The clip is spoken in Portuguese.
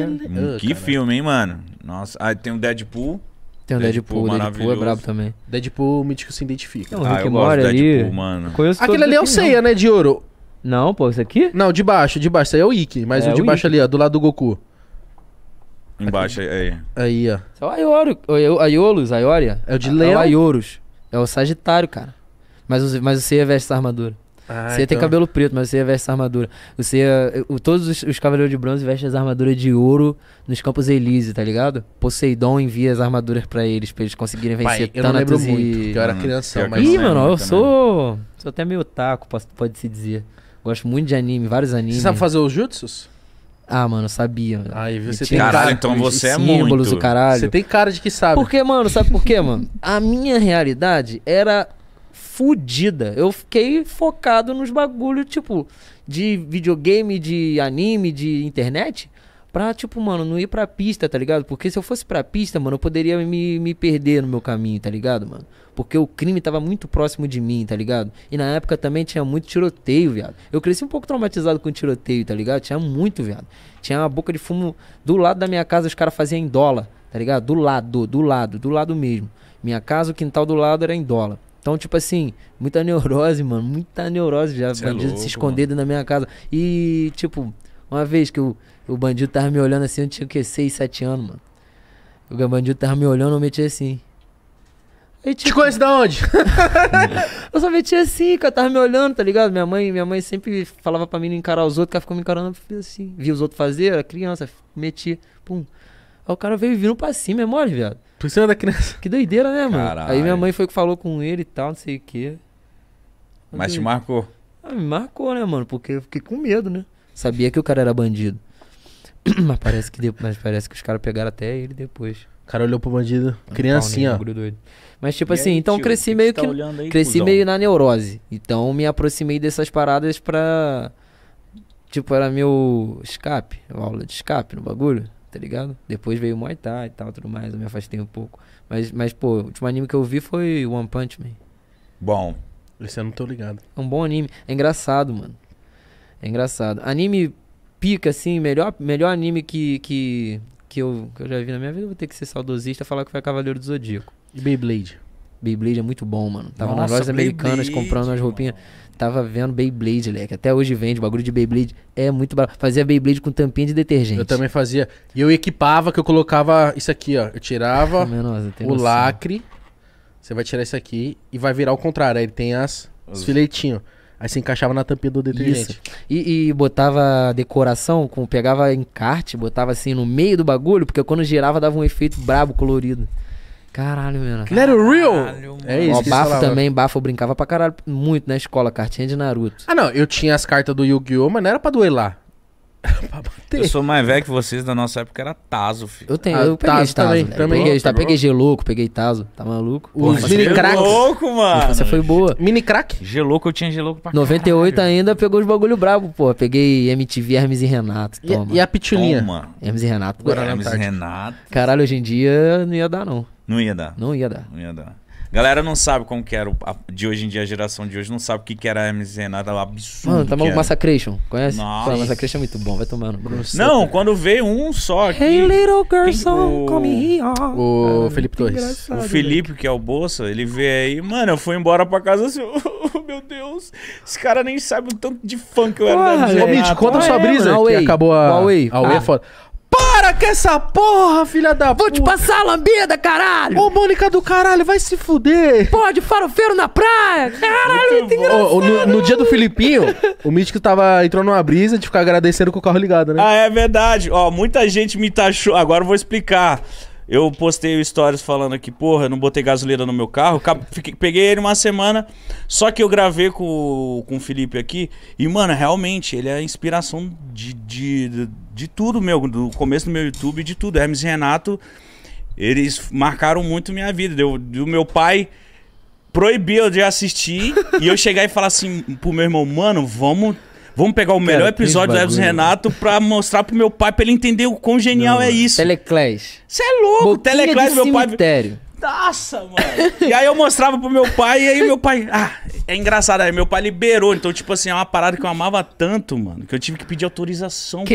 Hum, que que filme, hein, mano? Nossa, ah, tem o Deadpool. Tem o Deadpool, Deadpool, Deadpool é brabo também. Deadpool, o Mítico se identifica. Não, o ah, Rick eu gosto do ali. Deadpool, mano. Conheço Aquele ali é o Seiya, né, de ouro? Não, pô, esse aqui? Não, de baixo, de baixo. Esse aí é o Ikki, mas é, o de o baixo ali, ó, do lado do Goku. Embaixo, aí. Aí, ó. É o Aioro, Aiolus, Aioria. É o de Leão. É o Aiorus. É o Sagitário, cara. Mas, mas o Seiya veste essa armadura. Ah, você então... tem cabelo preto, mas você ia vestir essa armadura. Você todos os, os, cavaleiros de bronze vestem as armaduras de ouro nos Campos Elíseos, tá ligado? Poseidon envia as armaduras para eles, pra eles conseguirem vencer Pai, eu não lembro e... muito, porque eu era criança. Hum, mas... Ih, mano, eu sou, sou até meio taco, pode-se dizer. Gosto muito de anime, vários animes. Você sabe fazer os jutsus? Ah, mano, sabia. Mano. Aí você tem caralho, cara, então você é símbolos, muito. O caralho. Você tem cara de que sabe. Porque, mano, sabe por quê, mano? A minha realidade era fudida. Eu fiquei focado nos bagulho, tipo, de videogame, de anime, de internet. Pra, tipo, mano, não ir pra pista, tá ligado? Porque se eu fosse pra pista, mano, eu poderia me, me perder no meu caminho, tá ligado, mano? Porque o crime tava muito próximo de mim, tá ligado? E na época também tinha muito tiroteio, viado. Eu cresci um pouco traumatizado com tiroteio, tá ligado? Tinha muito, viado. Tinha uma boca de fumo do lado da minha casa, os caras faziam em dólar, tá ligado? Do lado, do lado, do lado mesmo. Minha casa, o quintal do lado era em dólar. Então, tipo assim, muita neurose, mano. Muita neurose já. Cê é bandido é louco, se esconder dentro na minha casa. E, tipo, uma vez que o, o bandido tava me olhando assim, eu tinha o quê? 6, 7 anos, mano. O bandido tava me olhando, eu meti assim. Aí, tipo, Te conhece da onde? eu só meti assim, que eu tava me olhando, tá ligado? Minha mãe, minha mãe sempre falava pra mim não encarar os outros, que ela ficou me encarando assim. vi os outros fazer, era criança, meti, pum. Aí o cara veio vindo pra cima, é mole, viado. Por cima da criança. Que doideira, né, mano? Caralho. Aí minha mãe foi que falou com ele e tal, não sei o quê. Mas, Mas te marcou? Ah, me marcou, né, mano? Porque eu fiquei com medo, né? Sabia que o cara era bandido. Mas parece que, depois, mas parece que os caras pegaram até ele depois. O cara olhou pro bandido. Criancinha. Pau, né? Mas, tipo e assim, aí, então tio, cresci meio tá que. Tá aí, cresci cuzão. meio na neurose. Então me aproximei dessas paradas pra. Tipo, era meu escape, aula de escape no bagulho tá ligado? Depois veio Muay Thai e tal, tudo mais, eu me afastei um pouco. Mas, mas pô, o último anime que eu vi foi One Punch Man. Bom. Esse eu não tô ligado. É um bom anime. É engraçado, mano. É engraçado. Anime pica, assim, melhor, melhor anime que, que, que, eu, que eu já vi na minha vida, eu vou ter que ser saudosista e falar que foi Cavaleiro do Zodíaco. E Beyblade. Beyblade é muito bom, mano. Tava Nossa, nas lojas americanas comprando as roupinhas. Tava vendo Beyblade, leque. Até hoje vende bagulho de Beyblade. É muito barato. Fazia Beyblade com tampinha de detergente. Eu também fazia. E eu equipava, que eu colocava isso aqui, ó. Eu tirava o noção. lacre. Você vai tirar isso aqui e vai virar ao contrário. Aí ele tem as, os filetinhos. Aí você encaixava na tampinha do detergente. E, e, botava decoração, com, pegava encarte, botava assim no meio do bagulho, porque quando girava dava um efeito brabo, colorido. Caralho, meu. Né? Não era o real? é isso. Ó, bafo também, bafo, brincava pra caralho muito na escola, cartinha de Naruto. Ah, não, eu tinha as cartas do Yu-Gi-Oh!, mas não era pra duelar. eu sou mais velho que vocês, da nossa época era Tazo, filho. Eu tenho, ah, eu peguei Tazo, também. Tazo, também. Peguei, tá, peguei louco, peguei Tazo, tá maluco? Os é mini crack. louco, mano. Você foi boa. Mini crack? louco, eu tinha louco pra 98 caralho. ainda, pegou os bagulho brabo, pô. Peguei MTV, Hermes e Renato, toma. E, e a pitulinha? Toma. Hermes e Renato. Agora Hermes e Renato. Caralho, hoje em dia não ia dar, não. Não ia dar. Não ia dar. Não ia dar. Galera não sabe como que era o, a, de hoje em dia, a geração de hoje não sabe o que, que era a MZ, nada é absurdo. Mano, tá maluco Massacration, conhece? Nossa. Massacration é muito bom, vai tomando. Bruno não, quando veio um só aqui. Hey little girl, come here. O Felipe Torres. O Felipe, que é o Bolsa, ele veio aí, mano, eu fui embora pra casa assim, oh, meu Deus, esse cara nem sabe o tanto de fã que eu era. Ô, Mitch, conta a sua é, brisa, que acabou a... Huawei. Huawei é ah. foda que com essa porra, filha da Vou puta. te passar a lambida, caralho. Ô, Mônica do caralho, vai se fuder. Pode farofeiro na praia. Caralho, muito, muito Ô, no, no, dia do né? Filipinho, o Mítico tava, entrou numa brisa de ficar agradecendo com o carro ligado, né? Ah, é verdade. Ó, muita gente me taxou. Agora eu vou explicar. Eu postei stories falando que, porra, eu não botei gasolina no meu carro. Fiquei, peguei ele uma semana. Só que eu gravei com, com o Felipe aqui. E, mano, realmente, ele é a inspiração de, de, de tudo meu, do começo do meu YouTube, de tudo. Hermes e Renato, eles marcaram muito minha vida. Deu, do meu pai proibiu de assistir e eu chegar e falar assim pro meu irmão, mano, vamos Vamos pegar o Cara, melhor episódio do Hermes Renato pra mostrar pro meu pai, pra ele entender o quão genial Não, é isso. Teleclash. Você é louco, Boquinha Teleclash, meu cemitério. pai. Nossa, mano. e aí eu mostrava pro meu pai, e aí meu pai. Ah, é engraçado. Aí meu pai liberou. Então, tipo assim, é uma parada que eu amava tanto, mano, que eu tive que pedir autorização. Que